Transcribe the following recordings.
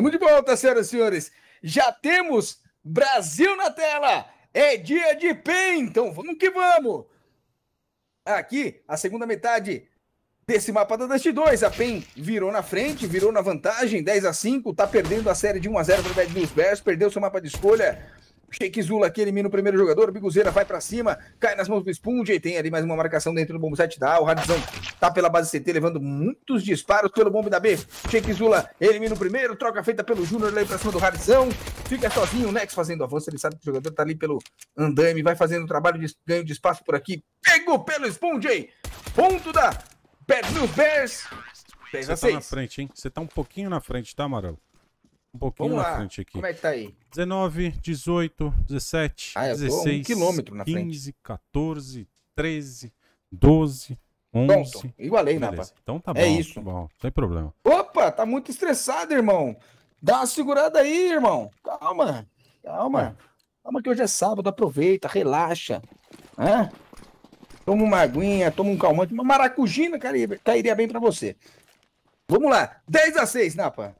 Estamos de volta, senhoras e senhores. Já temos Brasil na tela. É dia de PEN, então vamos que vamos. Aqui, a segunda metade desse mapa da Dust 2. A PEN virou na frente, virou na vantagem, 10 a 5, tá perdendo a série de 1 x 0 para o Bad News Bears, perdeu seu mapa de escolha Shake Zula aqui elimina o primeiro jogador, Biguzeira vai para cima, cai nas mãos do Spundi, tem ali mais uma marcação dentro do bombo 7 da A, o Radzão tá pela base CT, levando muitos disparos pelo bombo da B, Shake Zula elimina o primeiro, troca feita pelo Júnior ali pra cima do Radzão, fica sozinho, o Nex fazendo avanço, ele sabe que o jogador tá ali pelo andame, vai fazendo o trabalho de ganho de espaço por aqui, pego pelo Spundi, ponto da Bad New Bears, Você tá na frente, hein? Você tá um pouquinho na frente, tá, Amarelo? um pouquinho Vamos na lá. frente aqui. Como é que tá aí? 19, 18, 17, ah, 16, um quilômetro na 15, frente. 14, 13, 12, 11. Pronto, igualei, né, Beleza. Napa. Então tá é bom. É isso. Tá bom, sem problema. Opa, tá muito estressado, irmão. Dá uma segurada aí, irmão. Calma, calma. É. Calma que hoje é sábado, aproveita, relaxa. Hã? Né? Toma uma aguinha, toma um calmante. Uma maracujina cairia, cairia bem para você. Vamos lá, 10 a 6, Napa.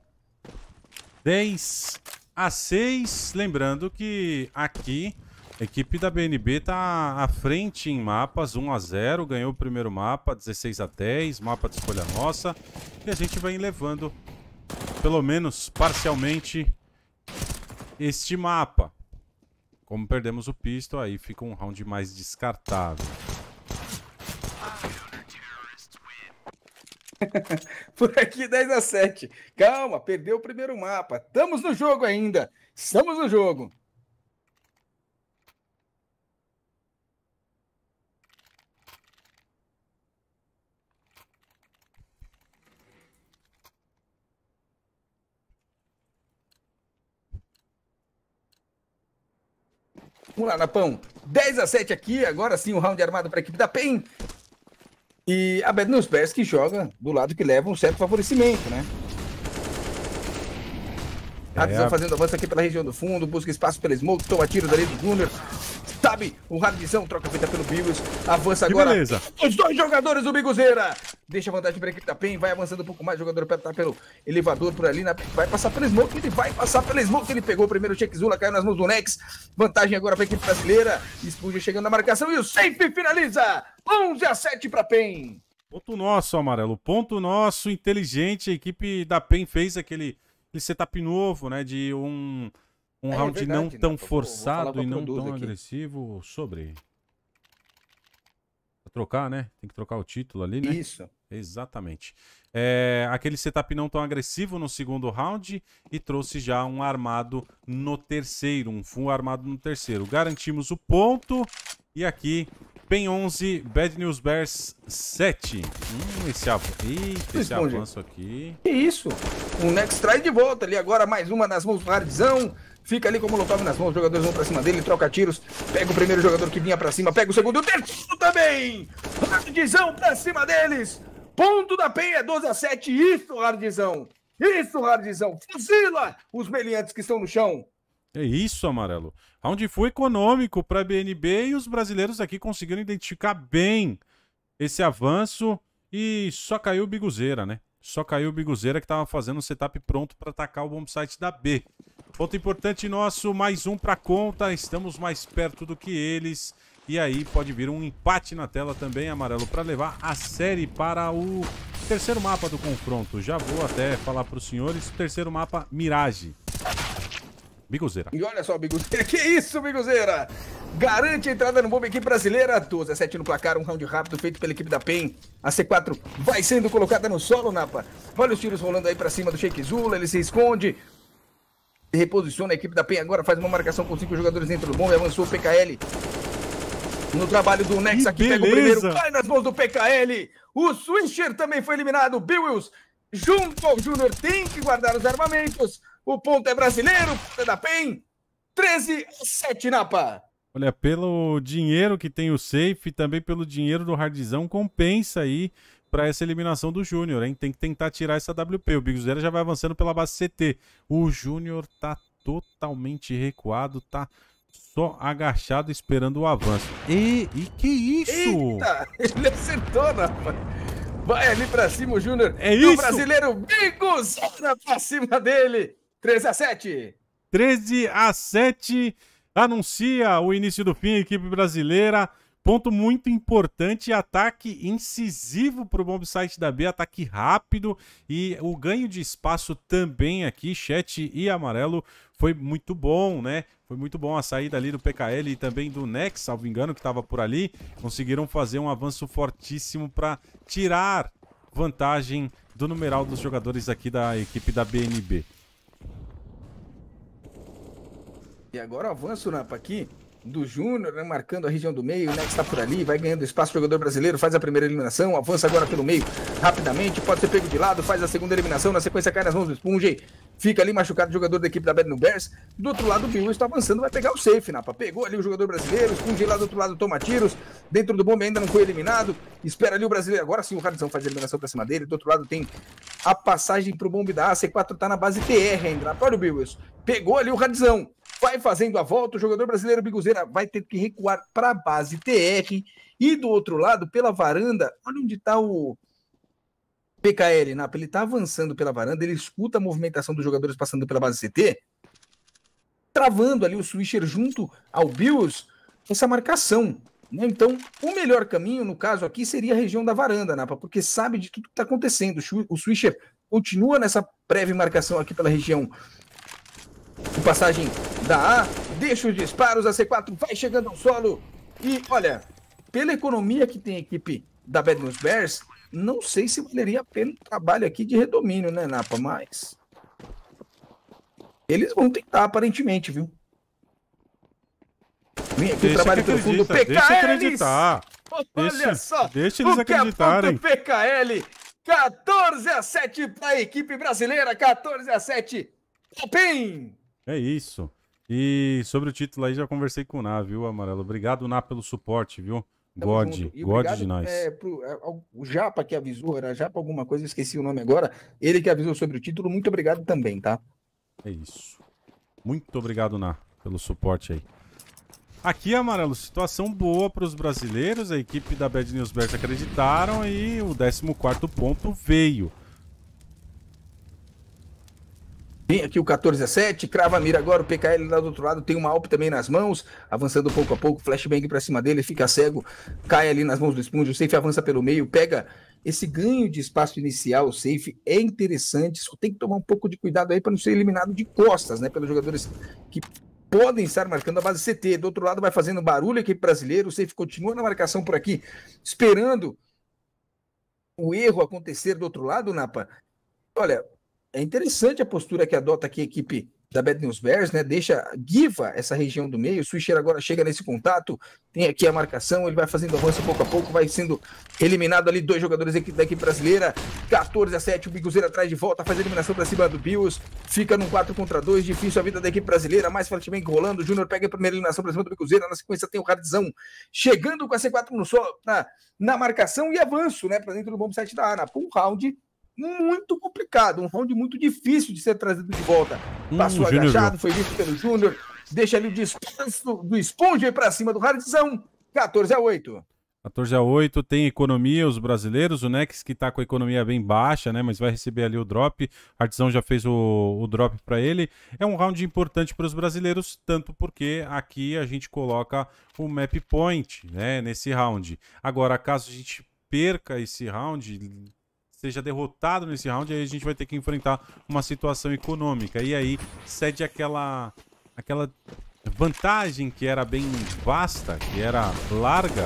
10 a 6. Lembrando que aqui a equipe da BNB está à frente em mapas, 1 a 0, ganhou o primeiro mapa, 16 a 10, mapa de escolha nossa, e a gente vai levando pelo menos parcialmente este mapa. Como perdemos o pistol, aí fica um round mais descartável. Por aqui 10 a 7. Calma, perdeu o primeiro mapa. Estamos no jogo ainda. Estamos no jogo. Vamos lá, Napão. 10 a 7 aqui, agora sim o um round armado para a equipe da PEN. E a Bet Pés que joga do lado que leva um certo favorecimento, né? É. fazendo avanço aqui pela região do fundo, busca espaço pela Smoke, toma tiro dali do Gunner. Sabe, o Radizão troca feita pelo Bigos, avança que agora. Beleza. Os dois jogadores do Biguzeira Deixa a vantagem para a equipe da PEN. Vai avançando um pouco mais. O jogador tá pelo elevador por ali. Na... Vai passar pelo Smoke. Ele vai passar pelo Smoke. Ele pegou o primeiro check Zula. Caiu nas mãos do Nex. Vantagem agora para a equipe brasileira. Spuge chegando na marcação. E o safe finaliza. 11 a 7 para a PEN. Ponto nosso, Amarelo. Ponto nosso. Inteligente. A equipe da PEN fez aquele, aquele setup novo, né? De um, um é, é round é verdade, não né, tão né? forçado e não tão aqui. agressivo sobre trocar, né? Tem que trocar o título ali, né? Isso. Exatamente. É, aquele setup não tão agressivo no segundo round e trouxe já um armado no terceiro, um full armado no terceiro. Garantimos o ponto e aqui PEN 11, Bad News Bears 7. Hum, esse, av Eita, esse avanço aqui. Que isso? Um next try de volta ali agora, mais uma nas mãos do Hardzão. Fica ali com o nas mãos, os jogadores vão pra cima dele, troca tiros, pega o primeiro jogador que vinha pra cima, pega o segundo, o terceiro também! Hardzão pra cima deles! ponto da Penha, 12 a 7. Isso, Rardizão! Isso, Rardizão! Fuzila os meliantes que estão no chão! É isso, Amarelo. Round foi econômico para a BNB e os brasileiros aqui conseguiram identificar bem esse avanço e só caiu o Biguzeira, né? Só caiu o Biguzeira que estava fazendo um setup pronto para atacar o bombsite da B. Ponto importante nosso, mais um para conta. Estamos mais perto do que eles. E aí pode vir um empate na tela também, amarelo, para levar a série para o terceiro mapa do confronto. Já vou até falar para os senhores. Terceiro mapa, Mirage. Biguzeira. E olha só, Biguzeira. Que isso, Biguzeira? Garante a entrada no Bomba aqui Brasileira. 12 a 7 no placar, um round rápido feito pela equipe da PEN. A C4 vai sendo colocada no solo, Napa. Olha os tiros rolando aí para cima do Sheik Zula, ele se esconde. Reposiciona a equipe da PEN agora, faz uma marcação com cinco jogadores dentro do bomba e avançou o PKL. No trabalho do Nex aqui, pega o primeiro, cai nas mãos do PKL. O Swisher também foi eliminado. Bill Wills, junto ao Júnior, tem que guardar os armamentos. O ponto é brasileiro, ponto é da PEN. 13 7, Napa. Olha, pelo dinheiro que tem o safe, também pelo dinheiro do hardzão, compensa aí para essa eliminação do Júnior, hein? Tem que tentar tirar essa WP. O Big Zero já vai avançando pela base CT. O Júnior tá totalmente recuado, tá só agachado esperando o avanço. E, e que isso? Eita, ele acertou, rapaz. Vai ali pra cima Júnior. É e isso? o brasileiro Bigos pra cima dele. 13 a 7. 13 a 7 anuncia o início do fim, equipe brasileira. Ponto muito importante, ataque incisivo para o bombsite da B, ataque rápido e o ganho de espaço também aqui, chat e amarelo, foi muito bom, né? Foi muito bom a saída ali do PKL e também do Nex, salvo engano, que estava por ali. Conseguiram fazer um avanço fortíssimo para tirar vantagem do numeral dos jogadores aqui da equipe da BNB. E agora o avanço, Napa, aqui do Júnior, né, marcando a região do meio, o Nex está por ali, vai ganhando espaço, o jogador brasileiro faz a primeira eliminação, avança agora pelo meio rapidamente, pode ser pego de lado, faz a segunda eliminação, na sequência cai nas mãos do Sponge, fica ali machucado o jogador da equipe da Bad New Bears. Do outro lado, o Bills está avançando, vai pegar o safe, Napa. Pegou ali o jogador brasileiro, esconde lá do outro lado, toma tiros. Dentro do bombe ainda não foi eliminado. Espera ali o brasileiro. Agora sim o Radisson faz a eliminação pra cima dele. Do outro lado tem a passagem pro bombe da A. C4 tá na base TR ainda. Napa. Olha o Bills. Pegou ali o Radizão. Vai fazendo a volta. O jogador brasileiro Biguzeira vai ter que recuar pra base TR. E do outro lado, pela varanda, olha onde tá o PKL, Napa, né? ele tá avançando pela varanda, ele escuta a movimentação dos jogadores passando pela base CT, travando ali o Swisher junto ao Bills, essa marcação. Né? Então, o melhor caminho, no caso aqui, seria a região da varanda, Napa, porque sabe de tudo que está acontecendo. O Swisher continua nessa breve marcação aqui pela região de passagem da A, deixa os disparos, a C4 vai chegando ao solo. E olha, pela economia que tem a equipe da Bad News Bears, não sei se valeria a pena o trabalho aqui de redomínio, né, Napa? Mas. Eles vão tentar, aparentemente, viu? Vem aqui o trabalho pelo do PKL. Deixa acreditar. Olha deixa, só. Deixa eles o que acreditarem. PKL 14 a 7 para a equipe brasileira, 14 a 7. Topim! É isso. E sobre o título aí já conversei com o Ná, viu, Amarelo? Obrigado, Ná, pelo suporte, viu? God, God de nós. É, pro, é, o Japa que avisou, era Japa alguma coisa, esqueci o nome agora. Ele que avisou sobre o título, muito obrigado também, tá? É isso. Muito obrigado, Ná, pelo suporte aí. Aqui, Amarelo, situação boa para os brasileiros. A equipe da Bad News Bears acreditaram e o 14 ponto veio. Vem aqui o 7, crava a mira agora, o PKL lá do outro lado tem uma Alp também nas mãos, avançando pouco a pouco, flashbang pra cima dele, fica cego, cai ali nas mãos do Sponge, o Safe avança pelo meio, pega esse ganho de espaço inicial, o Safe, é interessante, só tem que tomar um pouco de cuidado aí para não ser eliminado de costas, né, pelos jogadores que podem estar marcando a base CT, do outro lado vai fazendo barulho aqui brasileiro o Safe continua na marcação por aqui, esperando o erro acontecer do outro lado, Napa, olha, é interessante a postura que adota aqui a equipe da Bad News Bears, né? Deixa guiva essa região do meio. O Swisher agora chega nesse contato, tem aqui a marcação, ele vai fazendo avanço pouco a pouco, vai sendo eliminado ali dois jogadores da equipe, brasileira. 14 a 7, o Biguzeiro atrás de volta, faz a eliminação para cima do Bills. Fica num 4 contra 2, difícil a vida da equipe brasileira. Mais Flatbank rolando, o Júnior pega a primeira eliminação para cima do Biguzeira. Na sequência tem o Hardzão chegando com a C4 no solo, na, na marcação e avanço, né, para dentro do bom set da Ana, Full round muito complicado, um round muito difícil de ser trazido de volta. Hum, Passou Passou Junior. agachado, foi visto pelo Júnior, deixa ali o descanso do Sponge para cima do Hardzão, 14 a 8. 14 a 8, tem economia, os brasileiros, o Nex que tá com a economia bem baixa, né, mas vai receber ali o drop, Artesão já fez o, o drop para ele, é um round importante para os brasileiros, tanto porque aqui a gente coloca o map point, né, nesse round. Agora, caso a gente perca esse round, seja derrotado nesse round, aí a gente vai ter que enfrentar uma situação econômica. E aí cede aquela, aquela vantagem que era bem vasta, que era larga,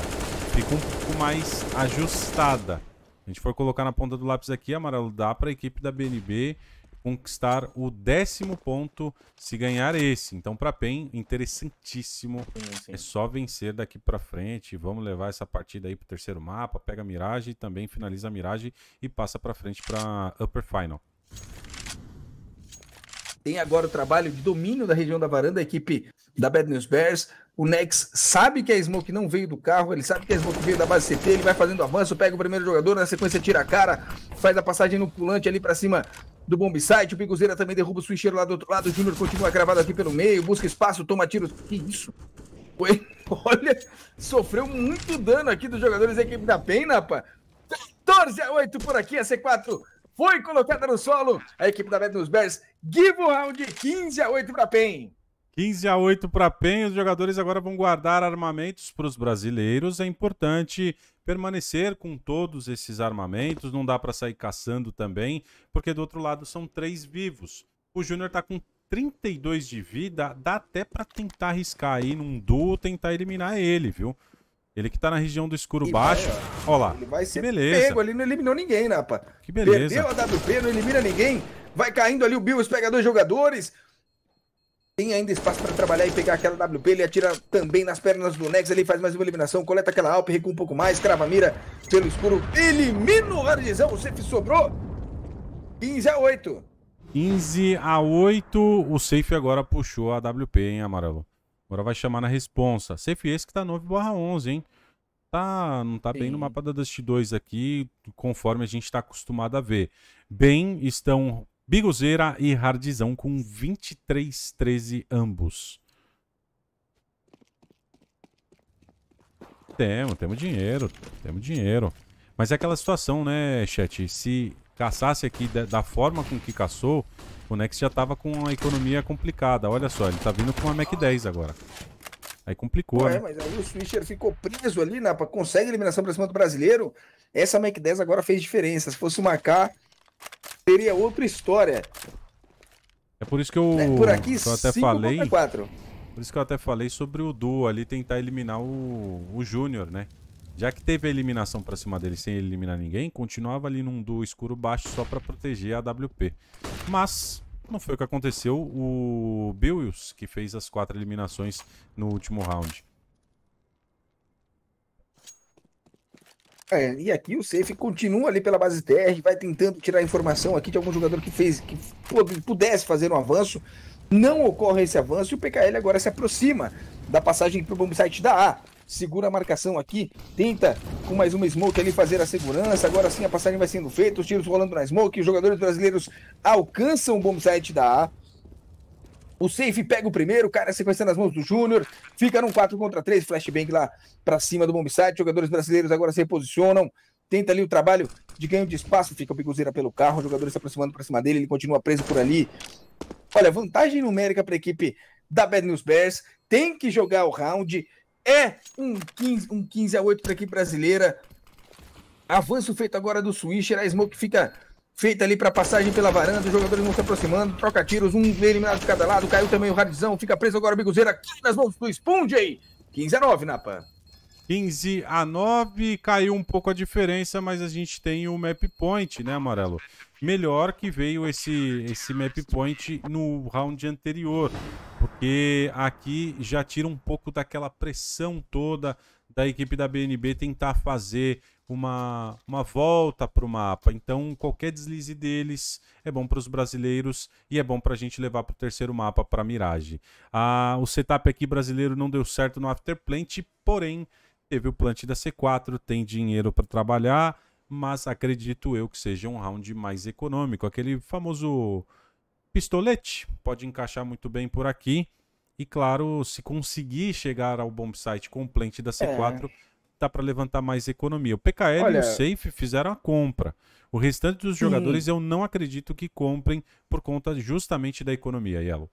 ficou um pouco mais ajustada. A gente for colocar na ponta do lápis aqui, amarelo dá para a equipe da BNB conquistar o décimo ponto se ganhar esse. Então, para PEN, interessantíssimo. Sim, sim. É só vencer daqui para frente. Vamos levar essa partida aí para o terceiro mapa, pega a miragem, também finaliza a miragem e passa para frente para Upper Final. Tem agora o trabalho de domínio da região da varanda, a equipe da Bad News Bears. O Nex sabe que a Smoke não veio do carro, ele sabe que a Smoke veio da base CT, ele vai fazendo avanço, pega o primeiro jogador, na sequência tira a cara, faz a passagem no pulante ali para cima do Bomb site. o Biguzeira também derruba o switcheiro lá do outro lado, o Júnior continua gravado aqui pelo meio, busca espaço, toma tiros. Que isso? Ué, olha, sofreu muito dano aqui dos jogadores da equipe da Pena, rapaz. 14 a 8 por aqui, a C4 foi colocada no solo. A equipe da Bad News Bears, give o round 15 a 8 para PEN. 15 a 8 para Penha, os jogadores agora vão guardar armamentos para os brasileiros. É importante permanecer com todos esses armamentos, não dá para sair caçando também, porque do outro lado são três vivos. O Júnior está com 32 de vida, dá até para tentar arriscar aí num duo, tentar eliminar ele, viu? Ele que tá na região do escuro e baixo. Vai, ó. lá. Ele vai ser beleza. pego, ele não eliminou ninguém, Napa. Né, que beleza. Perdeu a WP, não elimina ninguém. Vai caindo ali o Bill, pega dois jogadores. Tem ainda espaço para trabalhar e pegar aquela WP. Ele atira também nas pernas do Nex. Ele faz mais uma eliminação. Coleta aquela Alp, recua um pouco mais. Crava a mira pelo escuro. Elimina o Argizão. O safe sobrou. 15 a 8. 15 a 8. O safe agora puxou a WP, hein, Amarelo? Agora vai chamar na responsa. Safe esse que tá 9 barra 11, hein? Tá, não tá Sim. bem no mapa da Dust 2 aqui, conforme a gente tá acostumado a ver. Bem estão Biguzeira e Hardizão com 23-13 ambos. Temos, temos dinheiro, temos dinheiro. Mas é aquela situação, né, chat? Se caçasse aqui da, da forma com que caçou, o Nex já tava com a economia complicada. Olha só, ele tá vindo com uma Mac 10 agora. Aí complicou, né? mas aí o Swisher ficou preso ali, né? Consegue eliminação para cima do brasileiro. Essa Mac 10 agora fez diferença. Se fosse uma K, seria outra história. É por isso que eu, é, por aqui, eu até falei. Por isso que eu até falei sobre o duo ali tentar eliminar o, o Júnior, né? Já que teve a eliminação pra cima dele sem eliminar ninguém, continuava ali num duo escuro baixo só pra proteger a WP. Mas não foi o que aconteceu. O Billius, que fez as quatro eliminações no último round. É, e aqui o safe continua ali pela base TR, vai tentando tirar informação aqui de algum jogador que fez, que pudesse fazer um avanço. Não ocorre esse avanço e o PKL agora se aproxima da passagem para o bombsite da A segura a marcação aqui, tenta com mais uma smoke ali fazer a segurança, agora sim a passagem vai sendo feita, os tiros rolando na smoke, os jogadores brasileiros alcançam o bombsite da A, o safe pega o primeiro, o cara é sequenciando as mãos do Júnior, fica num 4 contra 3, flashbang lá para cima do Bombside. Jogadores brasileiros agora se reposicionam, tenta ali o trabalho de ganho de espaço, fica o Biguzeira pelo carro, Jogadores se aproximando para cima dele, ele continua preso por ali. Olha, vantagem numérica para a equipe da Bad News Bears, tem que jogar o round, é um 15, um 15 a 8 para a equipe brasileira. Avanço feito agora do Swisher, a Smoke fica feita ali para passagem pela varanda, os jogadores vão se aproximando, troca tiros, um eliminado de cada lado, caiu também o Radizão, fica preso agora o Biguzeira aqui nas mãos do Sponge aí. 15 a 9, Napa. 15 a 9, caiu um pouco a diferença, mas a gente tem o map point, né, Amarelo? Melhor que veio esse, esse map point no round anterior, porque aqui já tira um pouco daquela pressão toda da equipe da BNB tentar fazer uma, uma volta para o mapa. Então, qualquer deslize deles é bom para os brasileiros e é bom para a gente levar para o terceiro mapa, para Mirage. Ah, o setup aqui brasileiro não deu certo no Afterplant, porém, teve o plant da C4, tem dinheiro para trabalhar, mas acredito eu que seja um round mais econômico. Aquele famoso pistolete pode encaixar muito bem por aqui. E claro, se conseguir chegar ao bombsite com o plant da C4... É dá tá para levantar mais economia. O PKL Olha... e o Safe fizeram a compra. O restante dos Sim. jogadores eu não acredito que comprem por conta justamente da economia, Yellow.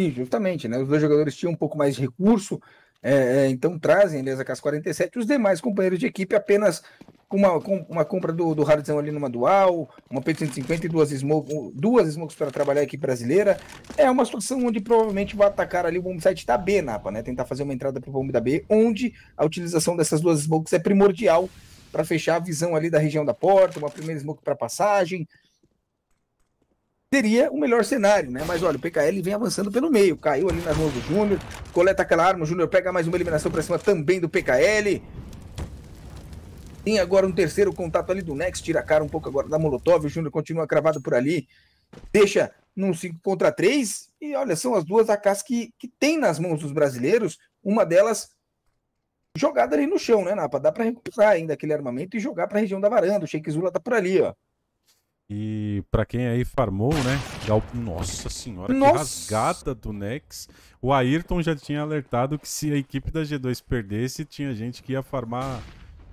Sim, justamente, né? Os dois jogadores tinham um pouco mais de recurso, é, é, então trazem, aliás, a casa 47 os demais companheiros de equipe apenas com uma, com uma compra do, do Hardzão ali numa dual, uma P150 e duas, smoke, duas smokes para trabalhar a equipe brasileira. É uma situação onde provavelmente vai atacar ali o site da B, Napa, né? Tentar fazer uma entrada para o bomb da B, onde a utilização dessas duas smokes é primordial para fechar a visão ali da região da porta, uma primeira smoke para passagem, seria o melhor cenário, né? Mas olha, o PKL vem avançando pelo meio, caiu ali nas mãos do Júnior, coleta aquela arma, o Júnior pega mais uma eliminação pra cima também do PKL. Tem agora um terceiro contato ali do Nex, tira a cara um pouco agora da Molotov, o Júnior continua cravado por ali, deixa num 5 contra 3, e olha, são as duas AKs que, que tem nas mãos dos brasileiros, uma delas jogada ali no chão, né, Napa? Dá pra recuperar ainda aquele armamento e jogar pra região da varanda, o Sheik Zula tá por ali, ó. E para quem aí farmou, né? Nossa senhora, Nossa. que rasgada do Nex. O Ayrton já tinha alertado que se a equipe da G2 perdesse, tinha gente que ia farmar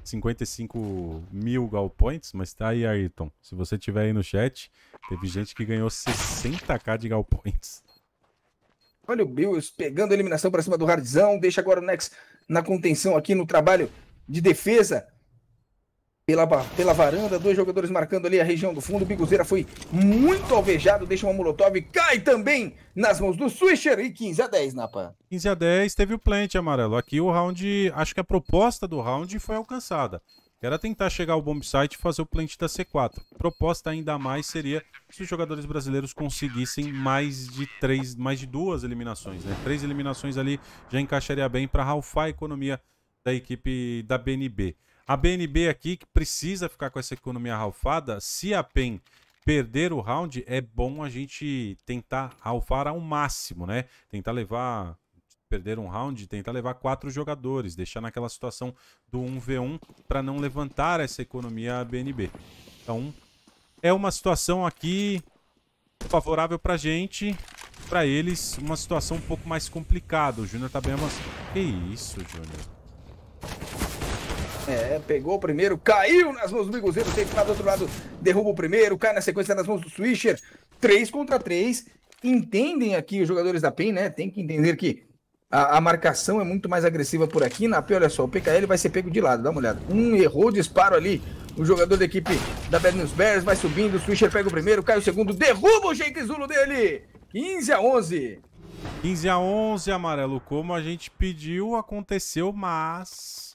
55 mil Gal Points. Mas tá aí, Ayrton. Se você tiver aí no chat, teve gente que ganhou 60k de Gal Points. Olha o Bills pegando a eliminação para cima do Hardzão. Deixa agora o Nex na contenção aqui no trabalho de defesa pela, pela varanda, dois jogadores marcando ali a região do fundo. O Biguzeira foi muito alvejado, deixa uma molotov, cai também nas mãos do Swisher e 15 a 10, Napa. 15 a 10, teve o plant amarelo. Aqui o round, acho que a proposta do round foi alcançada. Era tentar chegar ao bombsite site e fazer o plant da C4. Proposta ainda mais seria se os jogadores brasileiros conseguissem mais de três, mais de duas eliminações, né? Três eliminações ali já encaixaria bem para ralfar a economia da equipe da BNB. A BNB aqui, que precisa ficar com essa economia ralfada, se a PEN perder o round, é bom a gente tentar ralfar ao máximo, né? Tentar levar perder um round, tentar levar quatro jogadores, deixar naquela situação do 1v1 para não levantar essa economia BNB. Então, é uma situação aqui favorável para gente, para eles, uma situação um pouco mais complicada. O Júnior tá bem avançado. Que isso, Júnior? É, pegou o primeiro, caiu nas mãos do Bigozeiro, tem que do outro lado, derruba o primeiro, cai na sequência nas mãos do Swisher. 3 contra 3. Entendem aqui os jogadores da PEN, né? Tem que entender que a, a, marcação é muito mais agressiva por aqui. Na pen olha só, o PKL vai ser pego de lado, dá uma olhada. Um errou o disparo ali. O jogador da equipe da Bad News Bears vai subindo, o Swisher pega o primeiro, cai o segundo, derruba o jeito Zulo dele. 15 a 11. 15 a 11, Amarelo. Como a gente pediu, aconteceu, mas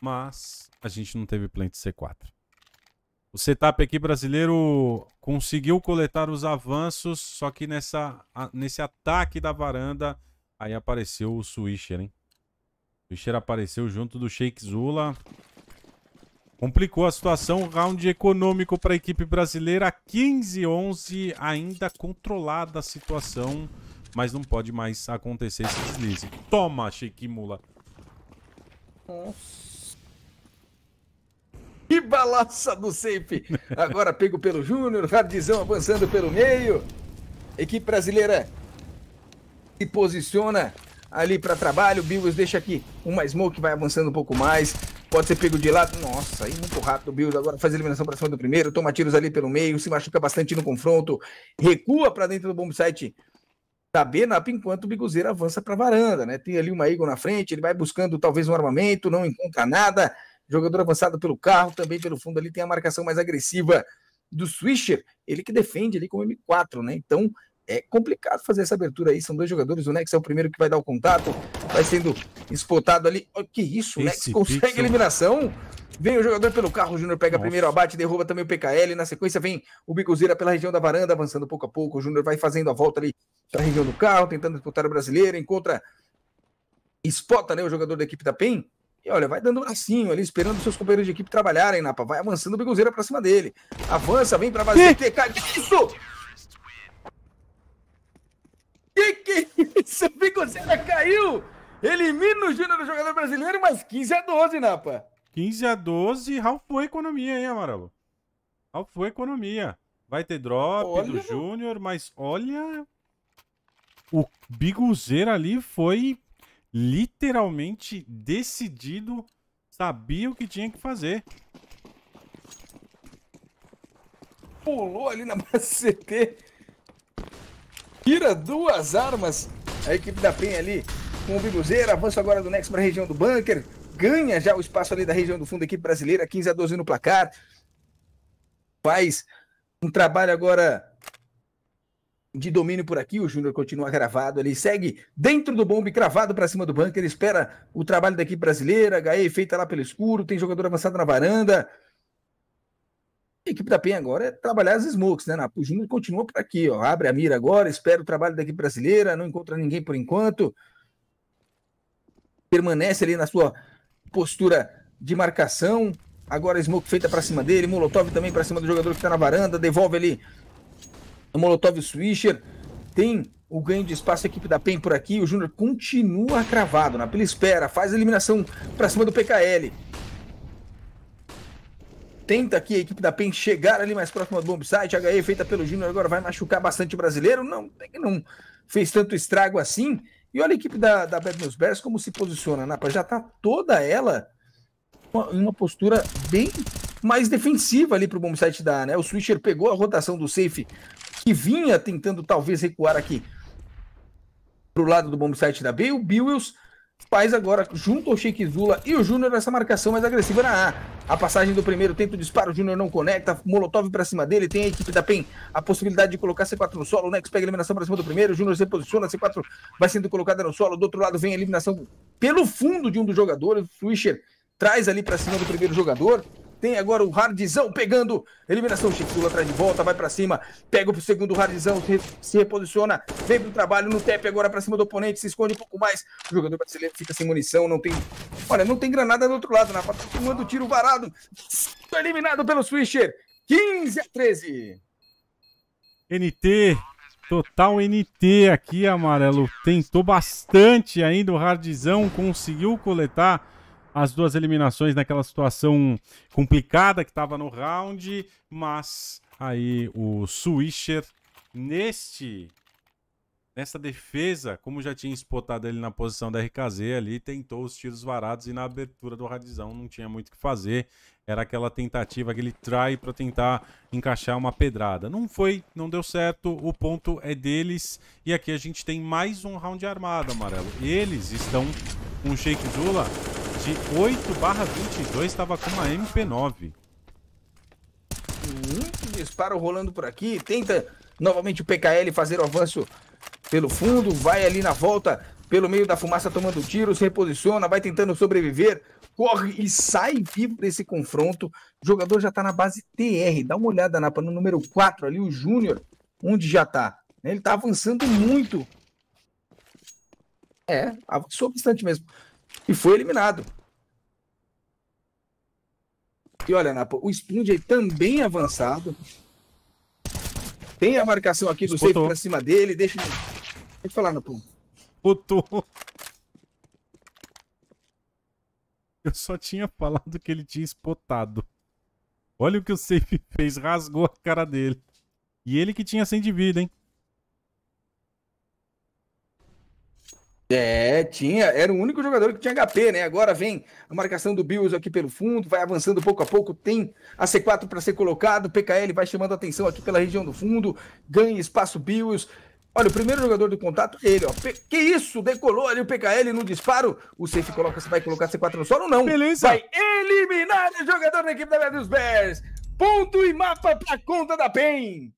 mas a gente não teve plant C4. O setup aqui brasileiro conseguiu coletar os avanços, só que nessa, nesse ataque da varanda, aí apareceu o Swisher, hein? O Swisher apareceu junto do Sheik Zula. Complicou a situação, round econômico para a equipe brasileira, 15-11, ainda controlada a situação, mas não pode mais acontecer esse deslize. Toma, Sheik Mula. Nossa e balança do safe. Agora pego pelo Júnior, Rardizão avançando pelo meio. Equipe brasileira se posiciona ali para trabalho. Bills deixa aqui uma smoke, vai avançando um pouco mais. Pode ser pego de lado. Nossa, aí muito rápido o Bills. Agora faz eliminação para cima do primeiro. Toma tiros ali pelo meio. Se machuca bastante no confronto. Recua para dentro do bombsite. site da BNAP enquanto o Biguzeiro avança para a varanda, né? Tem ali uma Eagle na frente, ele vai buscando talvez um armamento, não encontra nada, jogador avançado pelo carro, também pelo fundo ali tem a marcação mais agressiva do Swisher, ele que defende ali com o M4, né? Então é complicado fazer essa abertura aí. São dois jogadores. O Nex é o primeiro que vai dar o contato. Vai sendo espotado ali. Olha que isso, o Nex consegue pixel. eliminação. Vem o jogador pelo carro, o Júnior pega Nossa. primeiro abate, derruba também o PKL. Na sequência vem o Bicuzeira pela região da varanda, avançando pouco a pouco. O Júnior vai fazendo a volta ali para a região do carro, tentando disputar o brasileiro. Encontra, espota né, o jogador da equipe da PEN. E olha, vai dando um bracinho ali, esperando seus companheiros de equipe trabalharem, Napa. Vai avançando o Biguzeira pra cima dele. Avança, vem pra vazia. Que isso? Que que isso? O Biguzeira caiu! Elimina o Júnior do jogador brasileiro, mas 15 a 12, Napa. 15 a 12, Ralfou economia, hein, Amarelo? Ralfou economia. Vai ter drop olha. do Júnior, mas olha. O Biguzeira ali foi literalmente decidido, sabia o que tinha que fazer. Pulou ali na base CT, tira duas armas. A equipe da PEN ali com o Bibuzeiro, avança agora do Nex para a região do bunker, ganha já o espaço ali da região do fundo da equipe brasileira, 15 a 12 no placar. Faz um trabalho agora de domínio por aqui. O Júnior continua gravado ali, segue dentro do bombe, cravado para cima do bunker. Espera o trabalho da equipe brasileira. HE feita lá pelo escuro. Tem jogador avançado na varanda. A equipe da PEN agora é trabalhar as smokes, né? O Júnior continua por aqui, ó. Abre a mira agora, espera o trabalho da equipe brasileira. Não encontra ninguém por enquanto. Permanece ali na sua postura de marcação. Agora a smoke feita para cima dele, Molotov também para cima do jogador que está na varanda, devolve ali a Molotov Swisher tem o ganho de espaço da equipe da PEN por aqui. O Júnior continua cravado na pela espera, faz a eliminação para cima do PKL. Tenta aqui a equipe da PEN chegar ali mais próxima do bombsite. A HE feita pelo Júnior agora vai machucar bastante o brasileiro. Não, não fez tanto estrago assim. E olha a equipe da, da Bad News Bears como se posiciona. Napa né, já está toda ela em uma postura bem mais defensiva ali para o bombsite da, né? O Swisher pegou a rotação do safe que vinha tentando talvez recuar aqui para o lado do bombsite da B. O Bills faz agora, junto ao Sheik Zula e o Júnior, essa marcação mais agressiva na A. A passagem do primeiro tento o disparo, o Júnior não conecta, Molotov para cima dele, tem a equipe da PEN a possibilidade de colocar C4 no solo, o Nex pega a eliminação para cima do primeiro, o Júnior se posiciona, C4 vai sendo colocada no solo, do outro lado vem a eliminação pelo fundo de um dos jogadores, o Swisher traz ali para cima do primeiro jogador, tem agora o Hardzão pegando. Eliminação. Chipsula atrás de volta. Vai pra cima. Pega o segundo Hardzão. Se, se reposiciona. Vem pro trabalho. No tap agora pra cima do oponente. Se esconde um pouco mais. O jogador brasileiro fica sem munição. Não tem. Olha, não tem granada do outro lado. Na parte do tiro varado. Eliminado pelo Swisher. 15 a 13. NT. Total NT aqui, amarelo. Tentou bastante ainda o Hardzão. Conseguiu coletar as duas eliminações naquela situação complicada que estava no round, mas aí o Swisher neste nessa defesa, como já tinha spotado ele na posição da RKZ ali, tentou os tiros varados e na abertura do Radizão não tinha muito o que fazer. Era aquela tentativa, aquele try para tentar encaixar uma pedrada. Não foi, não deu certo, o ponto é deles. E aqui a gente tem mais um round armado, amarelo. Eles estão com o Sheik Zula de 8 barra 22 estava com uma MP9. Muito hum, disparo rolando por aqui. Tenta novamente o PKL fazer o avanço pelo fundo. Vai ali na volta pelo meio da fumaça tomando tiro. Se reposiciona, vai tentando sobreviver. Corre e sai vivo desse confronto. O jogador já está na base TR. Dá uma olhada na pano número 4 ali, o Júnior. Onde já está? Né, ele está avançando muito. É, avançou bastante mesmo. E foi eliminado. E olha, Napa, o aí também é avançado. Tem a marcação aqui do safe pra cima dele. Deixa eu falar, Napa. Putou. Eu só tinha falado que ele tinha espotado. Olha o que o safe fez, rasgou a cara dele. E ele que tinha 100 de vida, hein? É, tinha, era o único jogador que tinha HP, né? Agora vem a marcação do Bills aqui pelo fundo, vai avançando pouco a pouco, tem a C4 para ser colocado, o PKL vai chamando atenção aqui pela região do fundo, ganha espaço Bills. Olha, o primeiro jogador do contato, ele, ó. Que isso? Decolou ali o PKL no disparo. O safe coloca, vai colocar C4 no solo, não. Beleza. Vai eliminar o jogador da equipe da Bears. Ponto e mapa pra conta da PEN.